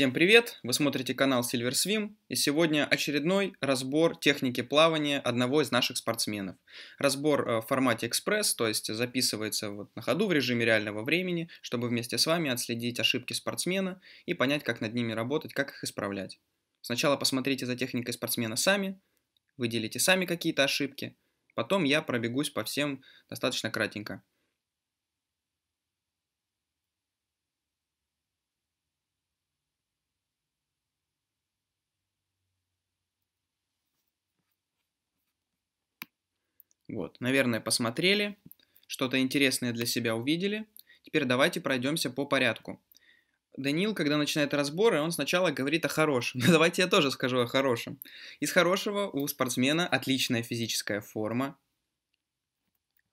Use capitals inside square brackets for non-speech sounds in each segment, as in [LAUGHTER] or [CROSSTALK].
Всем привет! Вы смотрите канал Silver Swim и сегодня очередной разбор техники плавания одного из наших спортсменов. Разбор э, в формате экспресс, то есть записывается вот на ходу в режиме реального времени, чтобы вместе с вами отследить ошибки спортсмена и понять, как над ними работать, как их исправлять. Сначала посмотрите за техникой спортсмена сами, выделите сами какие-то ошибки, потом я пробегусь по всем достаточно кратенько. Вот, наверное, посмотрели, что-то интересное для себя увидели. Теперь давайте пройдемся по порядку. Даниил, когда начинает разборы, он сначала говорит о хорошем. [LAUGHS] Ну, давайте я тоже скажу о хорошем. Из хорошего у спортсмена отличная физическая форма,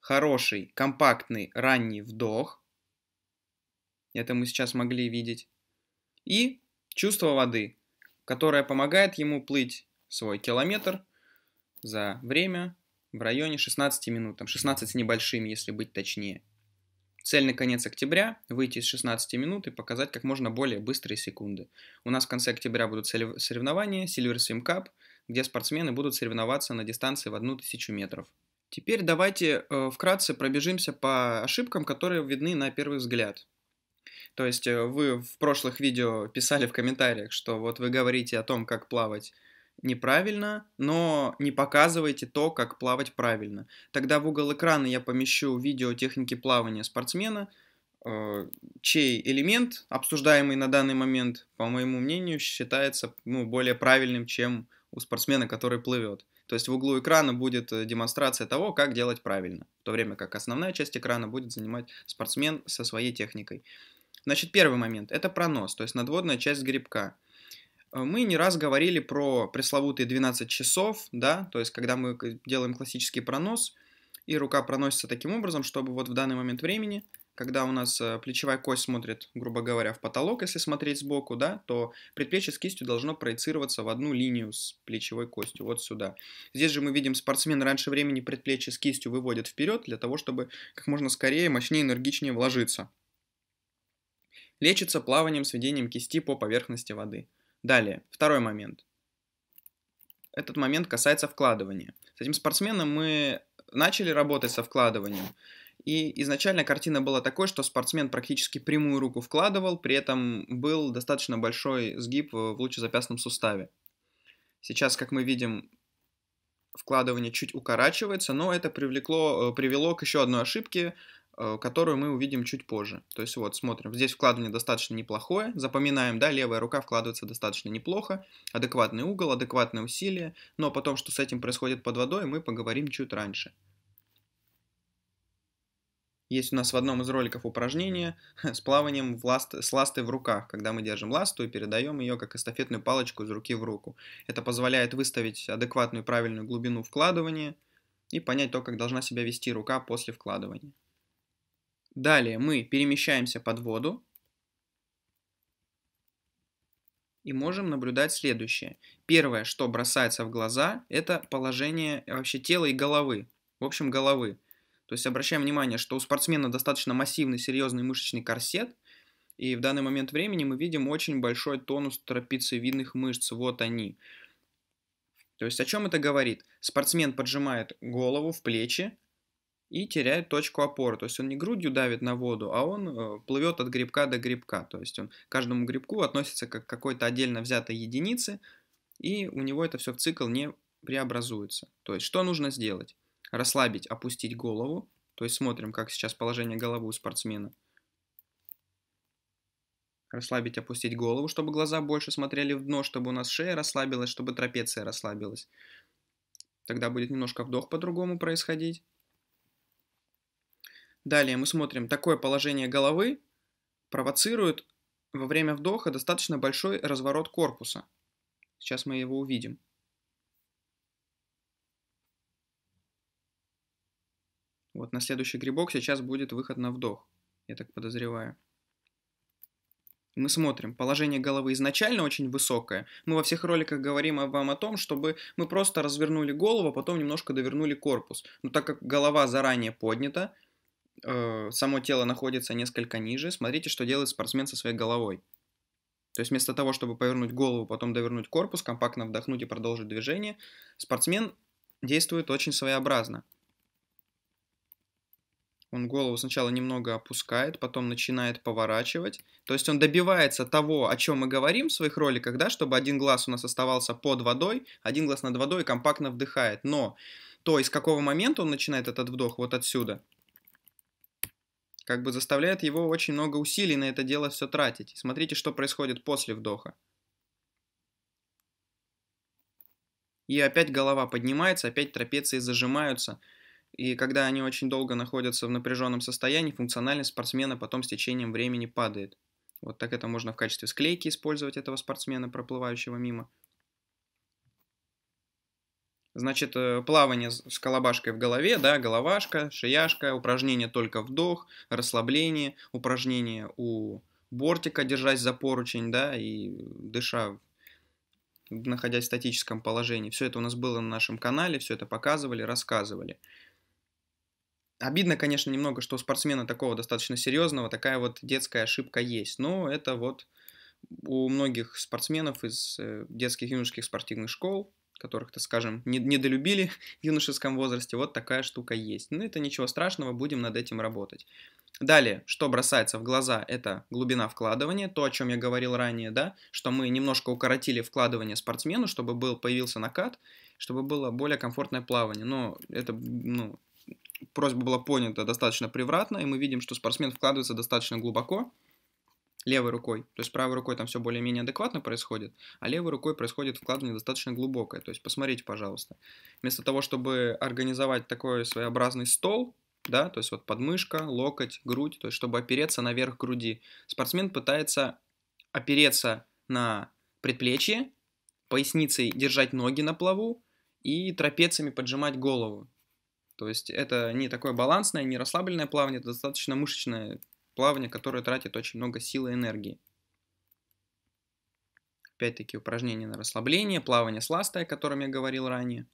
хороший, компактный, ранний вдох. Это мы сейчас могли видеть. И чувство воды, которое помогает ему плыть свой километр за время в районе 16 минут, там 16 с небольшим, если быть точнее. Цель на конец октября – выйти из 16 минут и показать как можно более быстрые секунды. У нас в конце октября будут соревнования Silver Swim Cup, где спортсмены будут соревноваться на дистанции в 1000 метров. Теперь давайте э, вкратце пробежимся по ошибкам, которые видны на первый взгляд. То есть э, вы в прошлых видео писали в комментариях, что вот вы говорите о том, как плавать неправильно, но не показывайте то, как плавать правильно. Тогда в угол экрана я помещу видео техники плавания спортсмена, э, чей элемент, обсуждаемый на данный момент, по моему мнению, считается ну, более правильным, чем у спортсмена, который плывет. То есть в углу экрана будет э, демонстрация того, как делать правильно, в то время как основная часть экрана будет занимать спортсмен со своей техникой. Значит, первый момент – это пронос, то есть надводная часть грибка – Э, мы не раз говорили про пресловутые 12 часов, да, то есть когда мы делаем классический пронос, и рука проносится таким образом, чтобы вот в данный момент времени, когда у нас э, плечевая кость смотрит, грубо говоря, в потолок, если смотреть сбоку, да, то предплечье с кистью должно проецироваться в одну линию с плечевой костью, вот сюда. Здесь же мы видим, спортсмен раньше времени предплечье с кистью выводит вперед для того, чтобы как можно скорее, мощнее, энергичнее вложиться. Лечится плаванием, сведением кисти по поверхности воды. Далее, второй момент. Этот момент касается вкладывания. С этим спортсменом мы начали работать со вкладыванием. И изначально картина была такой, что спортсмен практически прямую руку вкладывал, при этом был достаточно большой сгиб в лучезапястном суставе. Сейчас, как мы видим, вкладывание чуть укорачивается, но это привлекло, э, привело к еще одной ошибке, Э, которую мы увидим чуть позже. То есть вот, смотрим, здесь вкладывание достаточно неплохое, запоминаем, да, левая рука вкладывается достаточно неплохо, адекватный угол, адекватное усилие, но потом, что с этим происходит под водой, мы поговорим чуть раньше. Есть у нас в одном из роликов упражнение [LAUGHS] с плаванием в ласт, с ластой в руках, когда мы держим ласту и передаем ее как эстафетную палочку из руки в руку. Это позволяет выставить адекватную правильную глубину вкладывания и понять то, как должна себя вести рука после вкладывания. Далее мы перемещаемся под воду и можем наблюдать следующее. Первое, что бросается в глаза, это положение вообще тела и головы. В общем, головы. То есть обращаем внимание, что у спортсмена достаточно массивный, серьезный мышечный корсет, и в данный момент времени мы видим очень большой тонус трапециевидных мышц. Вот они. То есть о чем это говорит? Спортсмен поджимает голову в плечи, и теряет точку опоры. То есть он не грудью давит на воду, а он э, плывет от грибка до грибка. То есть он к каждому грибку относится как к какой-то отдельно взятой единице, и у него это все в цикл не преобразуется. То есть что нужно сделать? Расслабить, опустить голову. То есть смотрим, как сейчас положение головы у спортсмена. Расслабить, опустить голову, чтобы глаза больше смотрели в дно, чтобы у нас шея расслабилась, чтобы трапеция расслабилась. Тогда будет немножко вдох по-другому происходить. Далее мы смотрим, такое положение головы провоцирует во время вдоха достаточно большой разворот корпуса. Сейчас мы его увидим. Вот на следующий грибок сейчас будет выход на вдох, я так подозреваю. Мы смотрим, положение головы изначально очень высокое. Мы во всех роликах говорим вам о том, чтобы мы просто развернули голову, а потом немножко довернули корпус. Но так как голова заранее поднята, Э, само тело находится несколько ниже, смотрите, что делает спортсмен со своей головой. То есть вместо того, чтобы повернуть голову, потом довернуть корпус, компактно вдохнуть и продолжить движение, спортсмен действует очень своеобразно. Он голову сначала немного опускает, потом начинает поворачивать. То есть он добивается того, о чем мы говорим в своих роликах, да, чтобы один глаз у нас оставался под водой, один глаз над водой и компактно вдыхает. Но то, из какого момента он начинает этот вдох, вот отсюда – как бы заставляет его очень много усилий на это дело все тратить. Смотрите, что происходит после вдоха. И опять голова поднимается, опять трапеции зажимаются. И когда они очень долго находятся в напряженном состоянии, функциональность спортсмена потом с течением времени падает. Вот так это можно в качестве склейки использовать этого спортсмена, проплывающего мимо. Значит, э, плавание с колобашкой в голове, да, головашка, шияшка, упражнение только вдох, расслабление, упражнение у бортика, держась за поручень, да, и дыша, находясь в статическом положении. Все это у нас было на нашем канале, все это показывали, рассказывали. Обидно, конечно, немного, что у спортсмена такого достаточно серьезного такая вот детская ошибка есть. Но это вот у многих спортсменов из э, детских юношеских спортивных школ, которых, то скажем, недолюбили в юношеском возрасте, вот такая штука есть. Но ну, это ничего страшного, будем над этим работать. Далее, что бросается в глаза, это глубина вкладывания, то, о чем я говорил ранее, да, что мы немножко укоротили вкладывание спортсмену, чтобы был, появился накат, чтобы было более комфортное плавание. Но это, ну, просьба была понята достаточно превратно, и мы видим, что спортсмен вкладывается достаточно глубоко, левой рукой. То есть правой рукой там все более-менее адекватно происходит, а левой рукой происходит вкладывание достаточно глубокое. То есть посмотрите, пожалуйста, вместо того, чтобы организовать такой своеобразный стол, да, то есть вот подмышка, локоть, грудь, то есть чтобы опереться наверх груди, спортсмен пытается опереться на предплечье, поясницей держать ноги на плаву и трапециями поджимать голову. То есть это не такое балансное, не расслабленное плавание, это достаточно мышечное плавание, которое тратит очень много сил и энергии. Опять-таки упражнения на расслабление, плавание сластое, о котором я говорил ранее.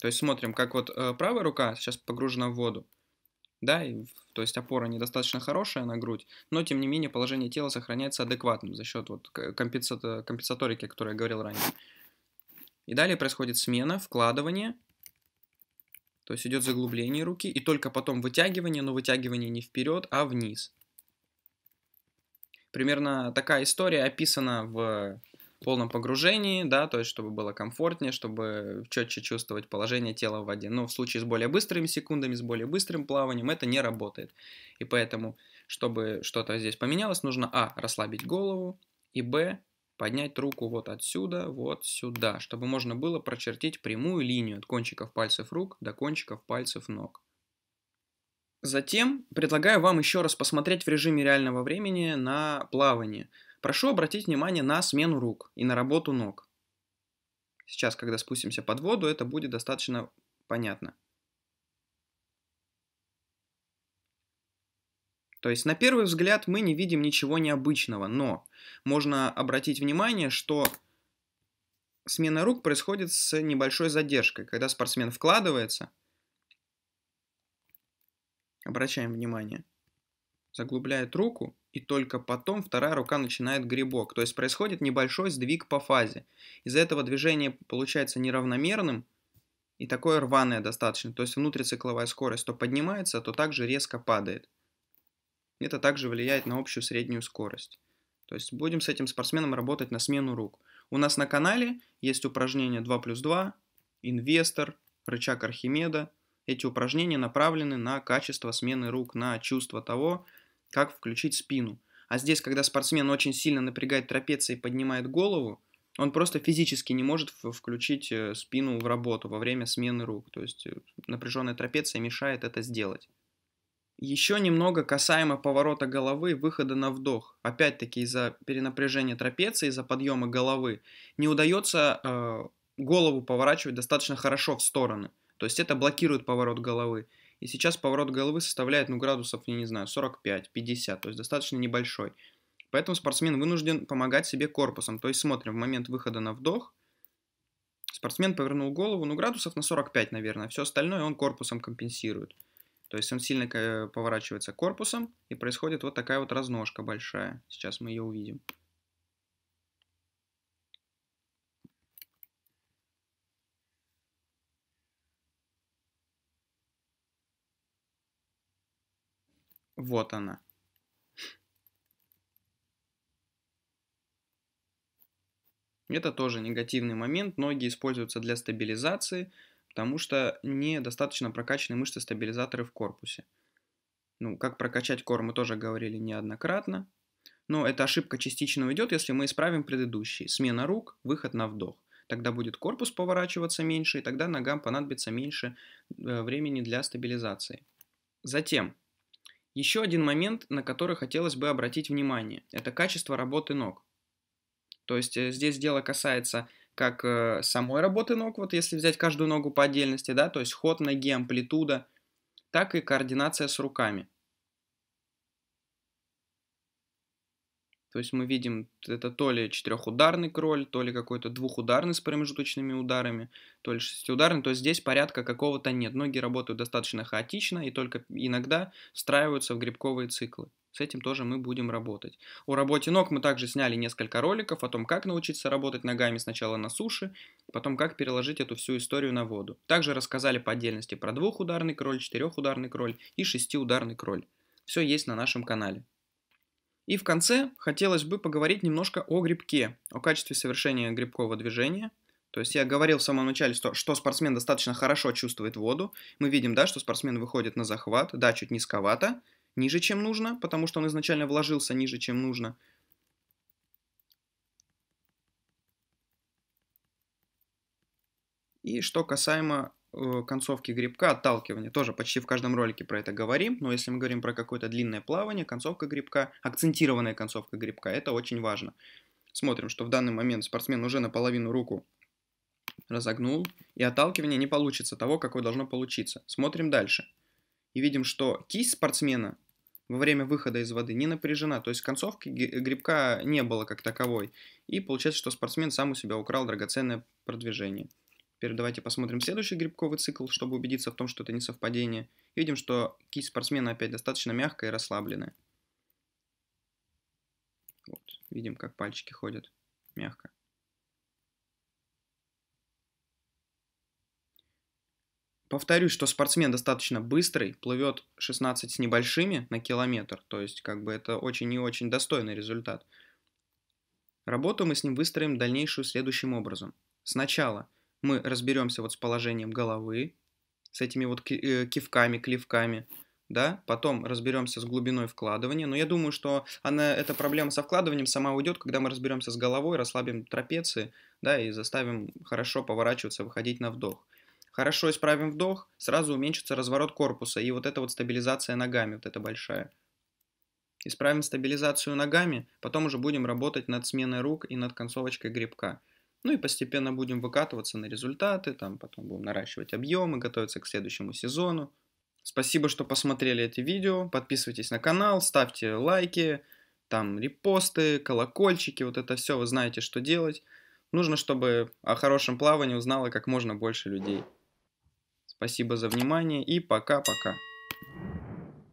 То есть смотрим, как вот э, правая рука сейчас погружена в воду, да, и, то есть опора недостаточно хорошая на грудь, но тем не менее положение тела сохраняется адекватным за счет вот компенсаторики, о которой я говорил ранее. И далее происходит смена, вкладывание, то есть идет заглубление руки, и только потом вытягивание, но вытягивание не вперед, а вниз примерно такая история описана в полном погружении, да, то есть чтобы было комфортнее, чтобы четче чувствовать положение тела в воде. Но в случае с более быстрыми секундами, с более быстрым плаванием это не работает. И поэтому, чтобы что-то здесь поменялось, нужно а. расслабить голову и б. поднять руку вот отсюда, вот сюда, чтобы можно было прочертить прямую линию от кончиков пальцев рук до кончиков пальцев ног. Затем предлагаю вам еще раз посмотреть в режиме реального времени на плавание. Прошу обратить внимание на смену рук и на работу ног. Сейчас, когда спустимся под воду, это будет достаточно понятно. То есть на первый взгляд мы не видим ничего необычного, но можно обратить внимание, что смена рук происходит с небольшой задержкой. Когда спортсмен вкладывается – Обращаем внимание. Заглубляет руку, и только потом вторая рука начинает грибок. То есть происходит небольшой сдвиг по фазе. Из-за этого движение получается неравномерным, и такое рваное достаточно. То есть внутрицикловая скорость то поднимается, то также резко падает. Это также влияет на общую среднюю скорость. То есть будем с этим спортсменом работать на смену рук. У нас на канале есть упражнение 2 плюс 2, инвестор, рычаг Архимеда – эти упражнения направлены на качество смены рук, на чувство того, как включить спину. А здесь, когда спортсмен очень сильно напрягает трапеции и поднимает голову, он просто физически не может включить э, спину в работу во время смены рук. То есть э, напряженная трапеция мешает это сделать. Еще немного касаемо поворота головы, выхода на вдох. Опять-таки из-за перенапряжения трапеции, из-за подъема головы, не удается э, голову поворачивать достаточно хорошо в стороны. То есть это блокирует поворот головы. И сейчас поворот головы составляет, ну, градусов, я не знаю, 45-50, то есть достаточно небольшой. Поэтому спортсмен вынужден помогать себе корпусом. То есть смотрим, в момент выхода на вдох, спортсмен повернул голову, ну, градусов на 45, наверное, все остальное он корпусом компенсирует. То есть он сильно э, поворачивается корпусом, и происходит вот такая вот разножка большая. Сейчас мы ее увидим. Вот она. Это тоже негативный момент. Ноги используются для стабилизации, потому что недостаточно прокачаны мышцы-стабилизаторы в корпусе. Ну, как прокачать кор, мы тоже говорили неоднократно. Но эта ошибка частично уйдет, если мы исправим предыдущие. Смена рук, выход на вдох. Тогда будет корпус поворачиваться меньше, и тогда ногам понадобится меньше э, времени для стабилизации. Затем еще один момент, на который хотелось бы обратить внимание, это качество работы ног. То есть э, здесь дело касается как э, самой работы ног, вот если взять каждую ногу по отдельности, да, то есть ход ноги, амплитуда, так и координация с руками. То есть мы видим, это то ли четырехударный кроль, то ли какой-то двухударный с промежуточными ударами, то ли шестиударный. То есть здесь порядка какого-то нет. Ноги работают достаточно хаотично и только иногда встраиваются в грибковые циклы. С этим тоже мы будем работать. О работе ног мы также сняли несколько роликов о том, как научиться работать ногами сначала на суше, потом как переложить эту всю историю на воду. Также рассказали по отдельности про двухударный кроль, четырехударный кроль и шестиударный кроль. Все есть на нашем канале. И в конце хотелось бы поговорить немножко о грибке, о качестве совершения грибкового движения. То есть я говорил в самом начале, что, что спортсмен достаточно хорошо чувствует воду. Мы видим, да, что спортсмен выходит на захват, да, чуть низковато, ниже, чем нужно, потому что он изначально вложился ниже, чем нужно. И что касаемо Э, концовки грибка отталкивание. Тоже почти в каждом ролике про это говорим, но если мы говорим про какое-то длинное плавание, концовка грибка, акцентированная концовка грибка, это очень важно. Смотрим, что в данный момент спортсмен уже наполовину руку разогнул, и отталкивание не получится того, какое должно получиться. Смотрим дальше. И видим, что кисть спортсмена во время выхода из воды не напряжена, то есть концовки грибка не было как таковой. И получается, что спортсмен сам у себя украл драгоценное продвижение. Теперь давайте посмотрим следующий грибковый цикл, чтобы убедиться в том, что это не совпадение. И видим, что кисть спортсмена опять достаточно мягкая и расслабленная. Вот, видим, как пальчики ходят мягко. Повторюсь, что спортсмен достаточно быстрый, плывет 16 с небольшими на километр, то есть как бы это очень и очень достойный результат. Работу мы с ним выстроим дальнейшую следующим образом. Сначала – мы разберемся вот с положением головы, с этими вот э, кивками, клевками, да, потом разберемся с глубиной вкладывания, но я думаю, что она, эта проблема со вкладыванием сама уйдет, когда мы разберемся с головой, расслабим трапеции, да, и заставим хорошо поворачиваться, выходить на вдох. Хорошо исправим вдох, сразу уменьшится разворот корпуса и вот эта вот стабилизация ногами, вот эта большая. Исправим стабилизацию ногами, потом уже будем работать над сменой рук и над концовочкой грибка. Ну и постепенно будем выкатываться на результаты, там потом будем наращивать объемы, готовиться к следующему сезону. Спасибо, что посмотрели эти видео. Подписывайтесь на канал, ставьте лайки, там репосты, колокольчики, вот это все, вы знаете, что делать. Нужно, чтобы о хорошем плавании узнало как можно больше людей. Спасибо за внимание и пока-пока.